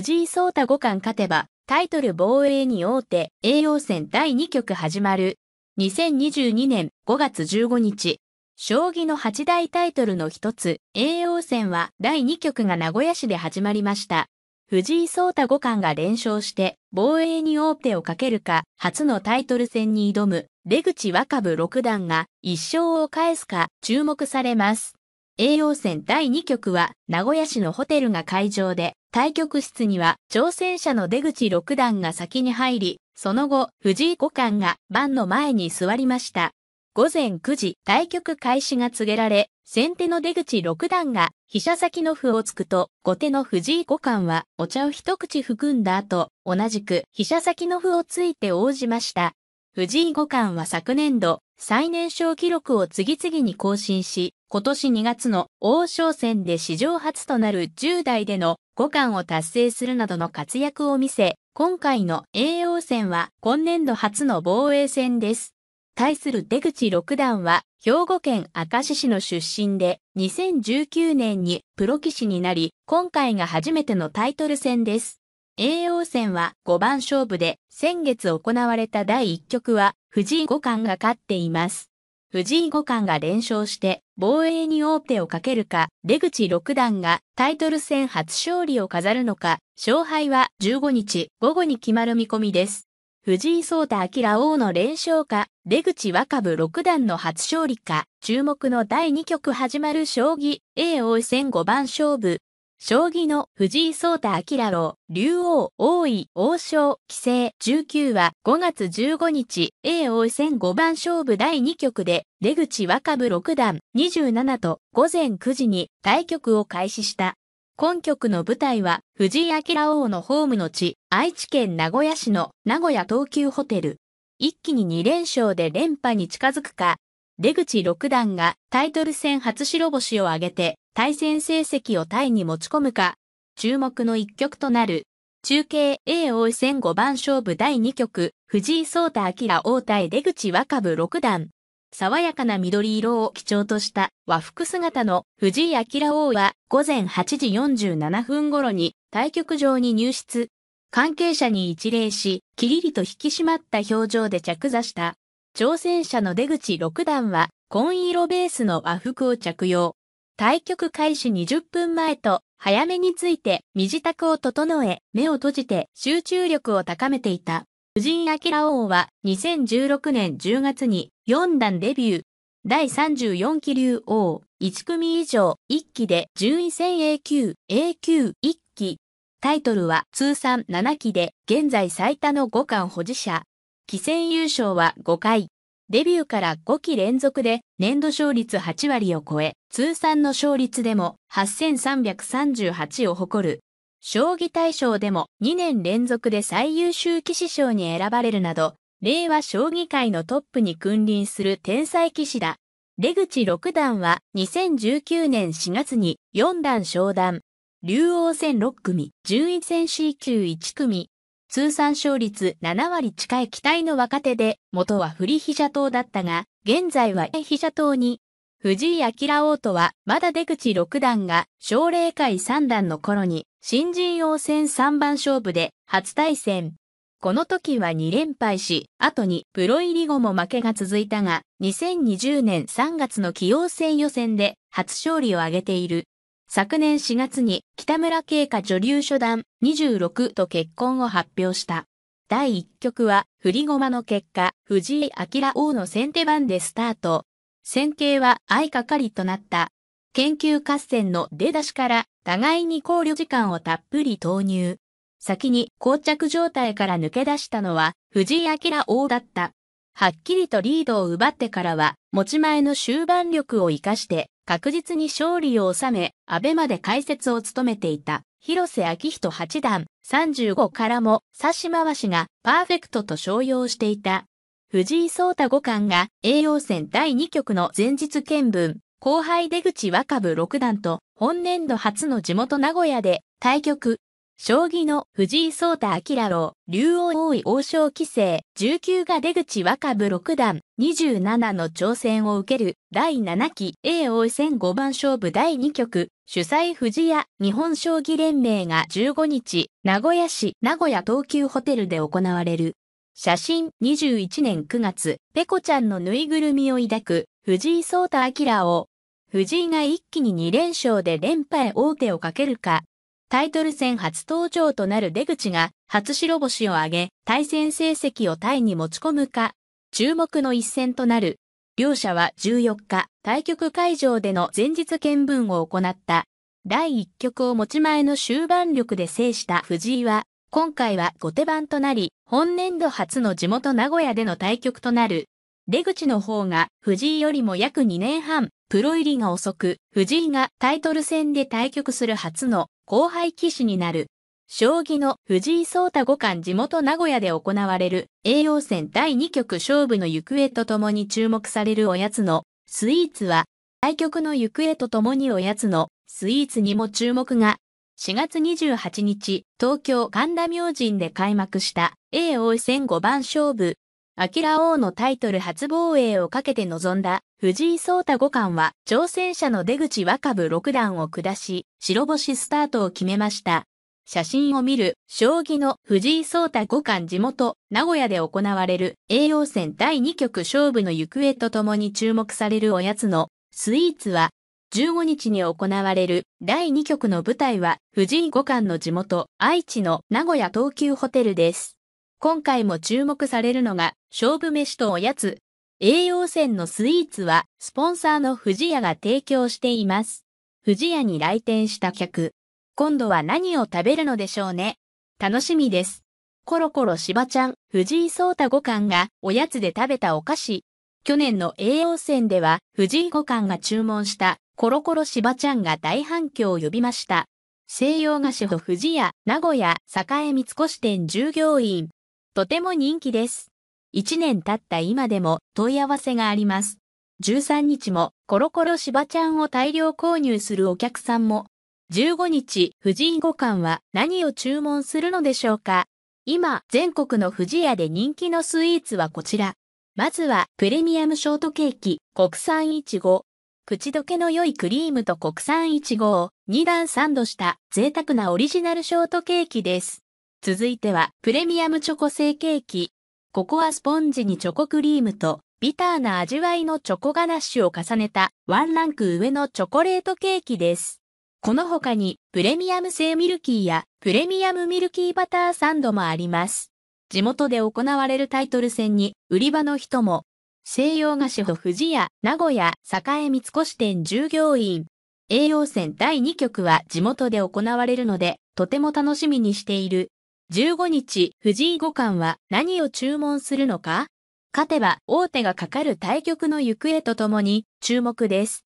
藤井聡太五冠勝てば、タイトル防衛に王手、栄養戦第2局始まる。2022年5月15日。将棋の8大タイトルの一つ、叡王戦は第2局が名古屋市で始まりました。藤井聡太五冠が連勝して防衛に王手をかけるか、初のタイトル戦に挑む出口若部六段が一勝を返すか注目されます。栄養戦第2局は名古屋市のホテルが会場で対局室には挑戦者の出口六段が先に入り、その後、藤井五冠が盤の前に座りました。午前9時、対局開始が告げられ、先手の出口六段が飛車先の歩を突くと、後手の藤井五冠はお茶を一口含んだ後、同じく飛車先の歩をついて応じました。藤井五冠は昨年度、最年少記録を次々に更新し、今年2月の王将戦で史上初となる10代での五冠を達成するなどの活躍を見せ、今回の叡王戦は今年度初の防衛戦です。対する出口六段は兵庫県明石市の出身で2019年にプロ棋士になり、今回が初めてのタイトル戦です。叡王戦は五番勝負で先月行われた第一局は藤井五冠が勝っています。藤井五冠が連勝して防衛に王手をかけるか、出口六段がタイトル戦初勝利を飾るのか、勝敗は15日午後に決まる見込みです。藤井聡太明王の連勝か、出口若部六段の初勝利か、注目の第2局始まる将棋、A 王戦5番勝負。将棋の藤井聡太明郎、竜王、王位、王将、棋聖、19は5月15日、A 王戦5番勝負第2局で、出口若部六段27と午前9時に対局を開始した。今局の舞台は藤井明王のホームの地、愛知県名古屋市の名古屋東急ホテル。一気に2連勝で連覇に近づくか、出口六段がタイトル戦初白星を挙げて、対戦成績をタイに持ち込むか、注目の一局となる、中継 A 王戦5番勝負第2局、藤井聡太明王対出口若部六段。爽やかな緑色を基調とした和服姿の藤井明王は午前8時47分頃に対局場に入室。関係者に一礼し、きりりと引き締まった表情で着座した。挑戦者の出口六段は紺色ベースの和服を着用。対局開始20分前と早めについて身支度を整え目を閉じて集中力を高めていた。藤井明王は2016年10月に4段デビュー。第34期竜王1組以上1期で順位戦 A 級、A 級1期。タイトルは通算7期で現在最多の5冠保持者。棋戦優勝は5回。デビューから5期連続で年度勝率8割を超え、通算の勝率でも8338を誇る。将棋大賞でも2年連続で最優秀騎士賞に選ばれるなど、令和将棋界のトップに君臨する天才騎士だ。出口六段は2019年4月に4段昇段、竜王戦6組、順位戦 C 級1組、通算勝率7割近い期待の若手で、元は振り飛車党だったが、現在はエヒジ党に、藤井明王とは、まだ出口六段が、奨励会三段の頃に、新人王戦三番勝負で、初対戦。この時は2連敗し、後にプロ入り後も負けが続いたが、2020年3月の起用戦予選で初勝利を挙げている。昨年4月に北村慶華女流初段26と結婚を発表した。第1局は振り駒の結果、藤井明王の先手番でスタート。戦型は相掛かりとなった。研究合戦の出だしから互いに考慮時間をたっぷり投入。先に膠着状態から抜け出したのは藤井明王だった。はっきりとリードを奪ってからは持ち前の終盤力を活かして確実に勝利を収め、安倍まで解説を務めていた、広瀬昭人八段35からも差し回しがパーフェクトと称揚していた。藤井聡太五冠が栄養戦第2局の前日見分、後輩出口若部六段と本年度初の地元名古屋で対局、将棋の藤井聡太明郎、竜王王位王将棋聖、19が出口若部六段、27の挑戦を受ける、第7期 A 王位戦五番勝負第2局、主催藤屋日本将棋連盟が15日、名古屋市名古屋東急ホテルで行われる。写真21年9月、ペコちゃんのぬいぐるみを抱く、藤井聡太明を、藤井が一気に2連勝で連覇へ王手をかけるか、タイトル戦初登場となる出口が初白星を挙げ、対戦成績をタイに持ち込むか、注目の一戦となる。両者は14日、対局会場での前日見分を行った。第1局を持ち前の終盤力で制した藤井は、今回は後手番となり、本年度初の地元名古屋での対局となる。出口の方が藤井よりも約2年半プロ入りが遅く、藤井がタイトル戦で対局する初の後輩騎士になる。将棋の藤井聡太五冠地元名古屋で行われる栄養戦第2局勝負の行方とともに注目されるおやつのスイーツは、対局の行方とともにおやつのスイーツにも注目が、4月28日、東京神田明神で開幕した栄王戦五番勝負アキラ王のタイトル初防衛をかけて臨んだ藤井聡太五冠は挑戦者の出口若部六段を下し白星スタートを決めました。写真を見る将棋の藤井聡太五冠地元名古屋で行われる栄養戦第2局勝負の行方とともに注目されるおやつのスイーツは15日に行われる第2局の舞台は藤井五冠の地元愛知の名古屋東急ホテルです。今回も注目されるのが勝負飯とおやつ。栄養泉のスイーツはスポンサーの藤屋が提供しています。藤屋に来店した客。今度は何を食べるのでしょうね。楽しみです。コロコロしばちゃん、藤井聡太五冠がおやつで食べたお菓子。去年の栄養泉では藤井五冠が注文したコロコロしばちゃんが大反響を呼びました。西洋菓子の藤屋、名古屋、栄三越店従業員、とても人気です。1年経った今でも問い合わせがあります。13日もコロコロしばちゃんを大量購入するお客さんも。15日、藤井五冠は何を注文するのでしょうか今、全国の藤屋で人気のスイーツはこちら。まずは、プレミアムショートケーキ、国産いちご。口どけの良いクリームと国産いちごを2段サンドした贅沢なオリジナルショートケーキです。続いてはプレミアムチョコ成形機。ココアスポンジにチョコクリームとビターな味わいのチョコガナッシュを重ねたワンランク上のチョコレートケーキです。この他にプレミアム製ミルキーやプレミアムミルキーバターサンドもあります。地元で行われるタイトル戦に売り場の人も西洋菓子保富士屋、名古屋、栄三越店従業員。栄養戦第2局は地元で行われるので、とても楽しみにしている15日、藤井五冠は何を注文するのか勝てば王手がかかる対局の行方とともに注目です。